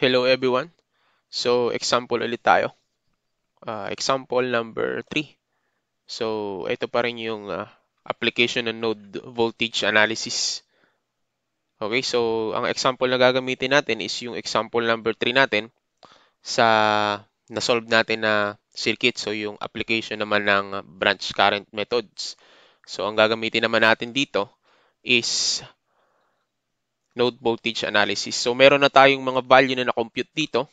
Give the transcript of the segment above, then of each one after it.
Hello everyone. So, example ulit tayo. Uh, example number 3. So, ito pa rin yung uh, application ng node voltage analysis. Okay, so ang example na gagamitin natin is yung example number 3 natin sa na-solve natin na circuit. So, yung application naman ng branch current methods. So, ang gagamitin naman natin dito is node voltage analysis. So meron na tayong mga value na na-compute dito.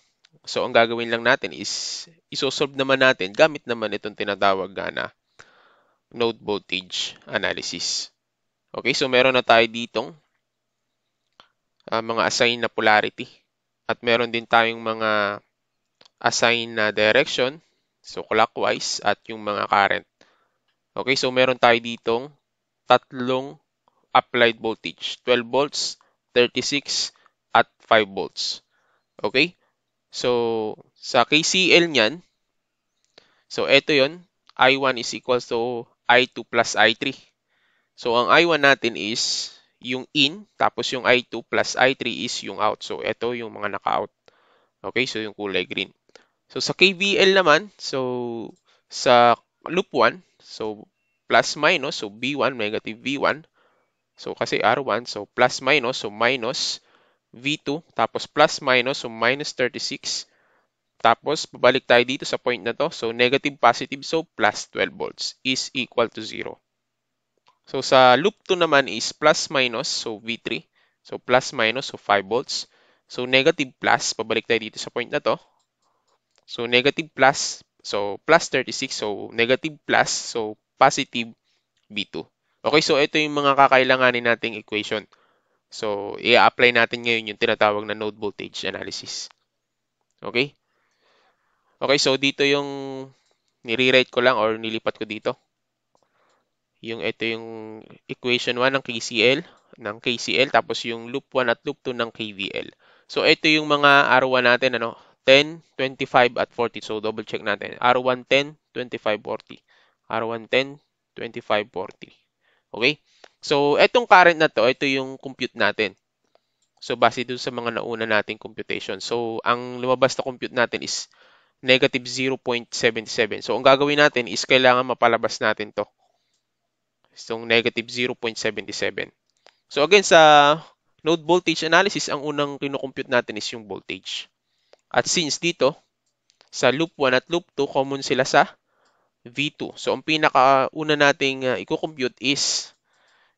So ang gagawin lang natin is isosolve naman natin gamit naman itong tinatawag na node voltage analysis. Okay, so meron na tayo ditong uh, mga assigned na polarity at meron din tayong mga assigned na direction, so clockwise at yung mga current. Okay, so meron tayo ditong tatlong applied voltage, 12 volts, 36 at 5 volts. Okay? So, sa KCL niyan, so ito yon I1 is equals to I2 plus I3. So, ang I1 natin is yung in, tapos yung I2 plus I3 is yung out. So, ito yung mga naka-out. Okay? So, yung kulay green. So, sa KVL naman, so, sa loop 1, so, plus minus, so B1 negative V1, So kasi R1, so plus minus, so minus V2, tapos plus minus, so minus 36. Tapos babalik tayo dito sa point na to. So negative positive, so plus 12 volts is equal to 0. So sa loop 2 naman is plus minus, so V3. So plus minus, so 5 volts. So negative plus, babalik tayo dito sa point na to. So negative plus, so plus 36, so negative plus, so positive V2. Okay, so ito yung mga kakailanganin nating equation. So, i-apply natin ngayon yung tinatawag na node voltage analysis. Okay? Okay, so dito yung nire-write ko lang or nilipat ko dito. Yung ito yung equation 1 ng KCL, ng KCL tapos yung loop 1 at loop 2 ng KVL. So, ito yung mga R1 natin, ano? 10, 25, at 40. So, double check natin. R1, 10, 25, 40. R1, 10, 25, 40. Okay? So, itong current na to, ito yung compute natin. So, base dun sa mga nauna nating computation. So, ang lumabas na compute natin is negative 0.77. So, ang gagawin natin is kailangan mapalabas natin to. So, negative 0.77. So, again, sa node voltage analysis, ang unang kinocompute natin is yung voltage. At since dito, sa loop 1 at loop 2, common sila sa V2. So, ang pinakauna nating uh, ah, i-compute is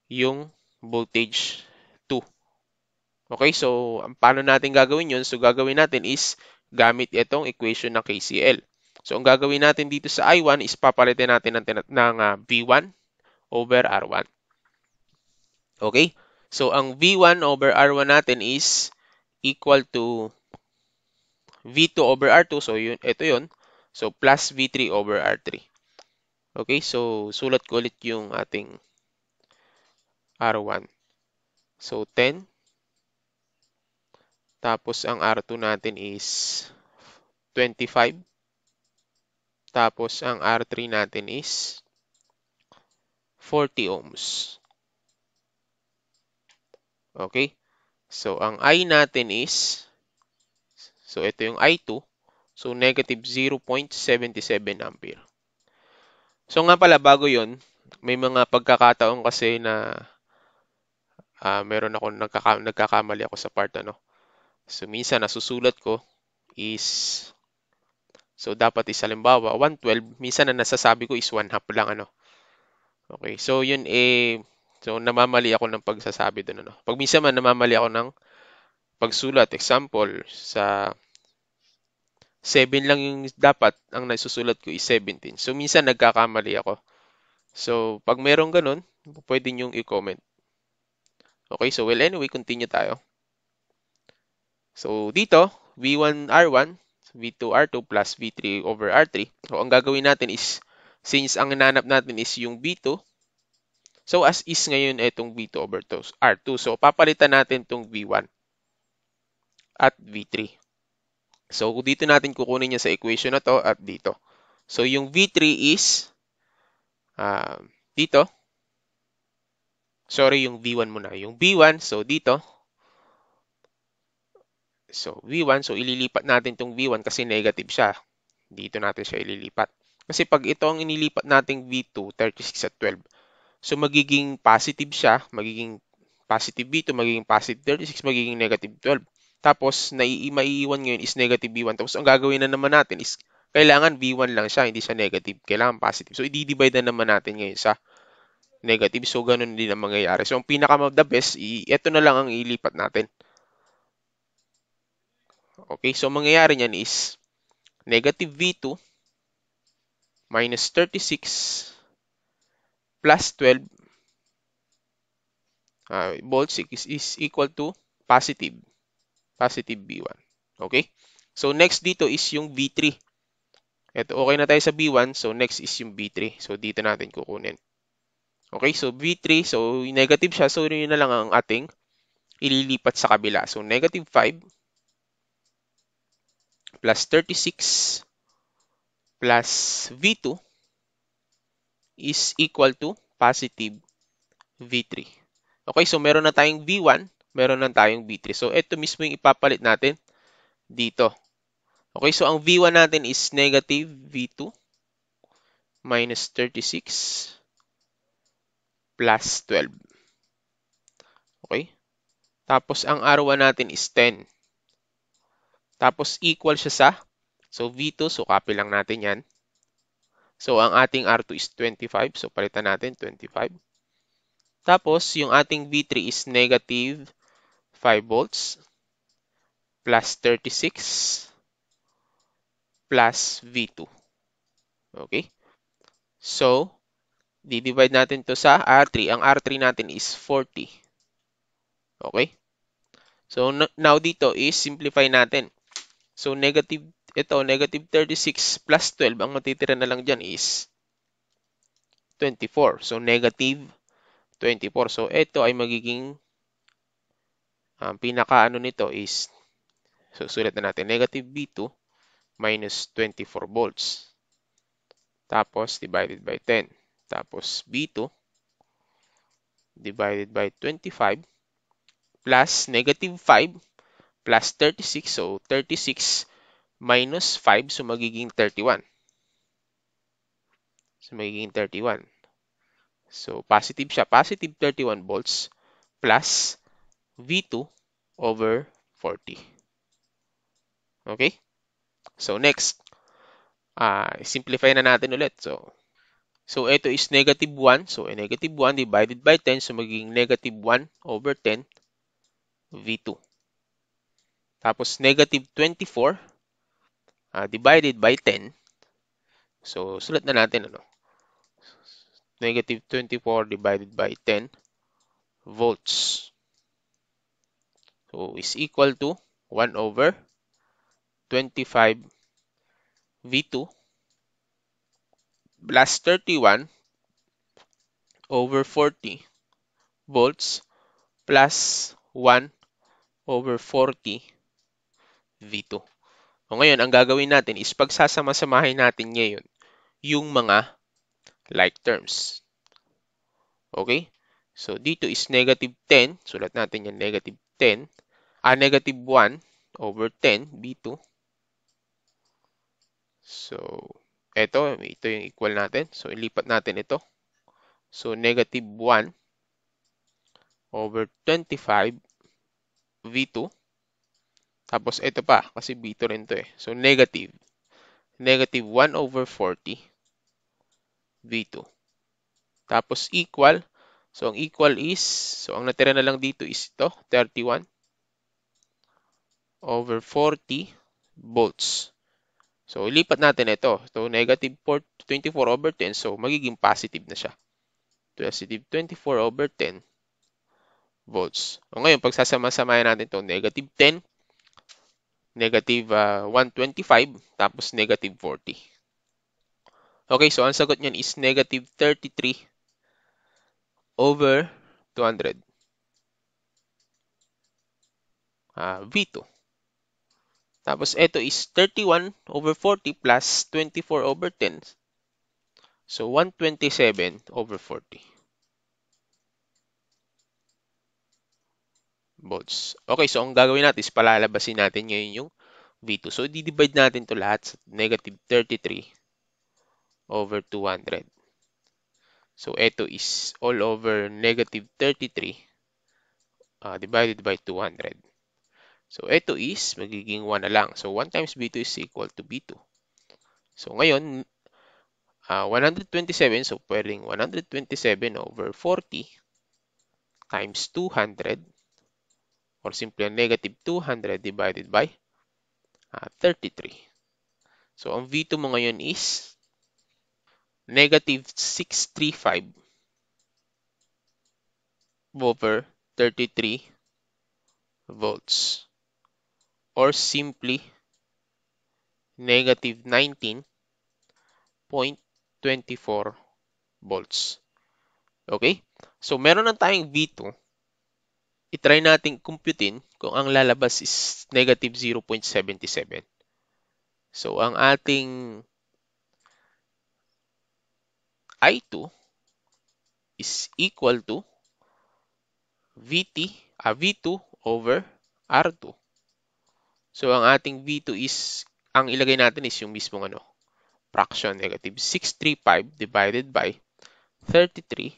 yung voltage 2. Okay, so ang paano natin gagawin yun? So, gagawin natin is gamit itong equation ng KCL. So, ang gagawin natin dito sa I1 is papalitan natin ng, ng uh, ah, V1 over R1. Okay? So, ang V1 over R1 natin is equal to V2 over R2. So, yun, ito yun. So, plus V3 over R3. Okay, so sulat ko ulit yung ating R1. So 10. Tapos ang R2 natin is 25. Tapos ang R3 natin is 40 ohms. Okay? So ang I natin is so ito yung I2. So negative 0.77 ampere. So nga pala, bago yon may mga pagkakataon kasi na uh, meron ako, nagkaka, nagkakamali ako sa part ano. So minsan nasusulat ko is, so dapat is halimbawa 112, minsan na nasasabi ko is 1 half lang ano. Okay, so yun eh, so namamali ako ng pagsasabi doon ano. Pag minsan man namamali ako ng pagsulat, example, sa 7 lang yung dapat ang naisusulat ko is 17. So minsan nagkakamali ako. So pag merong ganun, pwede nyo i-comment. Okay, so well anyway, continue tayo. So dito, V1 R1, V2 R2 plus V3 over R3. So ang gagawin natin is, since ang nanap natin is yung V2, so as is ngayon itong V2 over R2. So papalitan natin itong V1 at V3. So, dito natin kukunin niya sa equation na to at dito. So, yung V3 is uh, dito. Sorry, yung V1 muna. Yung V1, so dito. So, V1, so ililipat natin tong V1 kasi negative siya. Dito natin siya ililipat. Kasi pag ito ang inilipat nating V2, 36 at 12. So, magiging positive siya. Magiging positive V2, magiging positive 36, magiging negative 12. Tapos, nai maiiwan ngayon is negative V1. Tapos, ang gagawin na naman natin is, kailangan V1 lang siya, hindi siya negative. Kailangan positive. So, i-divide na naman natin ngayon sa negative. So, ganun din ang mangyayari. So, ang pinaka the best, ito na lang ang ilipat natin. Okay, so mangyayari niyan is negative V2 minus 36 plus 12 uh, ah, volts is, is equal to positive positive B1. Okay? So, next dito is yung v 3 Ito, okay na tayo sa B1. So, next is yung v 3 So, dito natin kukunin. Okay? So, v 3 So, negative siya. So, yun na lang ang ating ililipat sa kabila. So, negative 5 plus 36 plus V2 is equal to positive V3. Okay, so meron na tayong V1 meron lang tayong B3. So, ito mismo yung ipapalit natin dito. Okay, so ang V1 natin is negative V2 minus 36 plus 12. Okay? Tapos, ang R1 natin is 10. Tapos, equal siya sa, so V2, so copy lang natin yan. So, ang ating R2 is 25. So, palitan natin 25. Tapos, yung ating V3 is negative 5 volts plus 36 plus V2. Okay? So, di-divide natin to sa R3. Ang R3 natin is 40. Okay? So, now dito is simplify natin. So, negative, ito, negative 36 plus 12. Ang matitira na lang dyan is 24. So, negative 24. So, ito ay magiging ang pinaka ano nito is, so sulat na natin, negative V2 minus 24 volts. Tapos, divided by 10. Tapos, V2 divided by 25 plus negative 5 plus 36. So, 36 minus 5. So, magiging 31. So, magiging 31. So, positive siya. Positive 31 volts plus V2 over 40. Okay? So, next. Uh, simplify na natin ulit. So, so ito is negative 1. So, eh, negative 1 divided by 10. So, magiging negative 1 over 10 V2. Tapos, negative 24 uh, ah, divided by 10. So, sulat na natin. Ano? Negative 24 divided by 10 volts. So, is equal to 1 over 25 V2 plus 31 over 40 volts plus 1 over 40 V2. O ngayon, ang gagawin natin is pagsasama-samahin natin ngayon yung mga like terms. Okay? So, dito is negative 10. Sulat natin yan, negative 10, ah, negative 1 over 10, B2. So, ito, ito yung equal natin. So, ilipat natin ito. So, negative 1 over 25 V2. Tapos, ito pa, kasi B2 rin to eh. So, negative. Negative 1 over 40 V2. Tapos, equal So, ang equal is, so ang natira na lang dito is ito, 31 over 40 volts. So, ilipat natin ito. So, negative 4, 24 over 10. So, magiging positive na siya. Positive 24 over 10 volts. O ngayon, pagsasama-samayan natin ito, negative 10, negative uh, ah, 125, tapos negative 40. Okay, so ang sagot niyan is negative 33 over 200. Uh, V2. Tapos, ito is 31 over 40 plus 24 over 10. So, 127 over 40. volts. Okay, so ang gagawin natin is palalabasin natin ngayon yung V2. So, di-divide natin to lahat sa negative 33 over 200. So, ito is all over negative 33 uh, divided by 200. So, ito is magiging 1 na lang. So, 1 times B2 is equal to B2. So, ngayon, uh, 127. So, pwedeng 127 over 40 times 200 or simply negative 200 divided by uh, 33. So, ang V2 mo ngayon is negative 635 over 33 volts or simply negative 19.24 volts. Okay? So, meron na tayong V2. I-try natin computein kung ang lalabas is negative 0.77. So, ang ating I2 is equal to VT, uh, ah, V2 over R2. So, ang ating V2 is, ang ilagay natin is yung mismong ano, fraction negative 635 divided by 33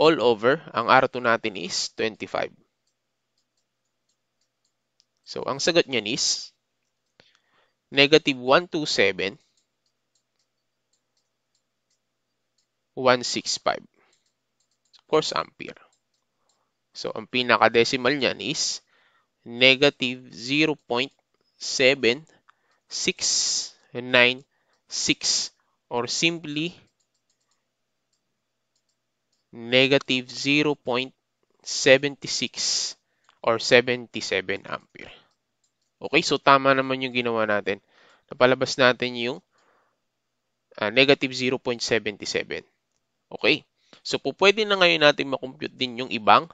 all over, ang R2 natin is 25. So, ang sagot niyan is negative 127 165. Of ampere. So, ang pinaka-decimal niyan is negative 0.7696 or simply negative 0.76 or 77 ampere. Okay, so tama naman yung ginawa natin. Napalabas natin yung uh, negative 0.77. Okay. So, po na ngayon natin makompute din yung ibang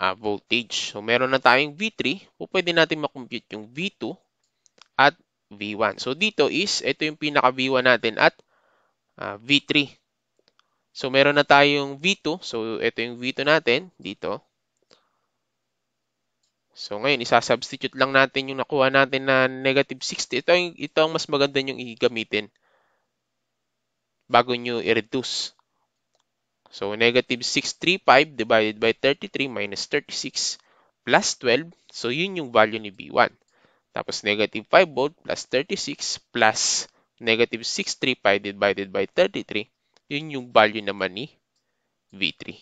uh, voltage. So, meron na tayong V3. Po pwede natin makompute yung V2 at V1. So, dito is, ito yung pinaka V1 natin at uh, ah, V3. So, meron na tayong V2. So, ito yung V2 natin dito. So, ngayon, isasubstitute lang natin yung nakuha natin na negative 60. Ito, yung, ito ang mas maganda yung igamitin bago nyo i-reduce. So, negative 635 divided by 33 minus 36 plus 12. So, yun yung value ni B1. Tapos, negative 5 volt plus 36 plus negative 635 divided by 33. Yun yung value naman ni V3.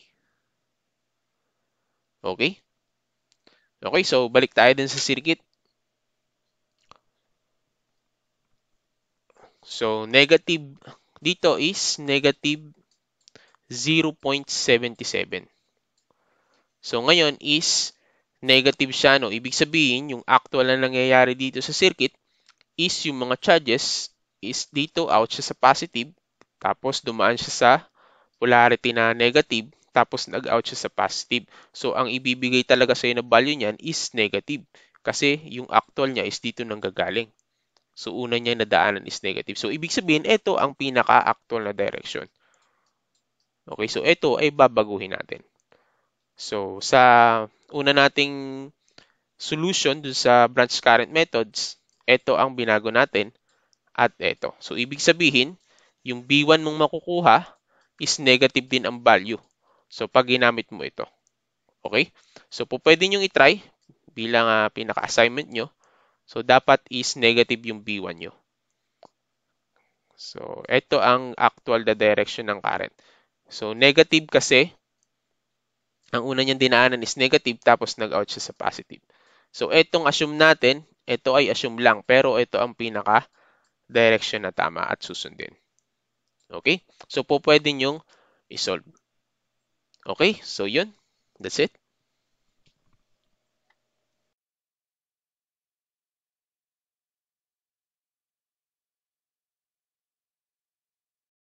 Okay? Okay, so balik tayo din sa circuit. So, negative dito is negative 0.77. So ngayon is negative siya. No? Ibig sabihin, yung actual na nangyayari dito sa circuit is yung mga charges is dito out siya sa positive, tapos dumaan siya sa polarity na negative, tapos nag-out siya sa positive. So ang ibibigay talaga sa na value niyan is negative kasi yung actual niya is dito nang gagaling. So una niya nadaanan is negative. So ibig sabihin, ito ang pinaka-actual na direction. Okay, so ito ay babaguhin natin. So, sa una nating solution dun sa branch current methods, ito ang binago natin at ito. So, ibig sabihin, yung B1 mong makukuha is negative din ang value. So, pag ginamit mo ito. Okay? So, po pwede nyo itry bilang uh, pinaka-assignment nyo. So, dapat is negative yung B1 nyo. So, ito ang actual the direction ng current. So, negative kasi, ang una niyang dinaanan is negative tapos nag-out siya sa positive. So, etong assume natin, ito ay assume lang pero ito ang pinaka direction na tama at susundin. Okay? So, po pwede niyong isolve. Okay? So, yun. That's it.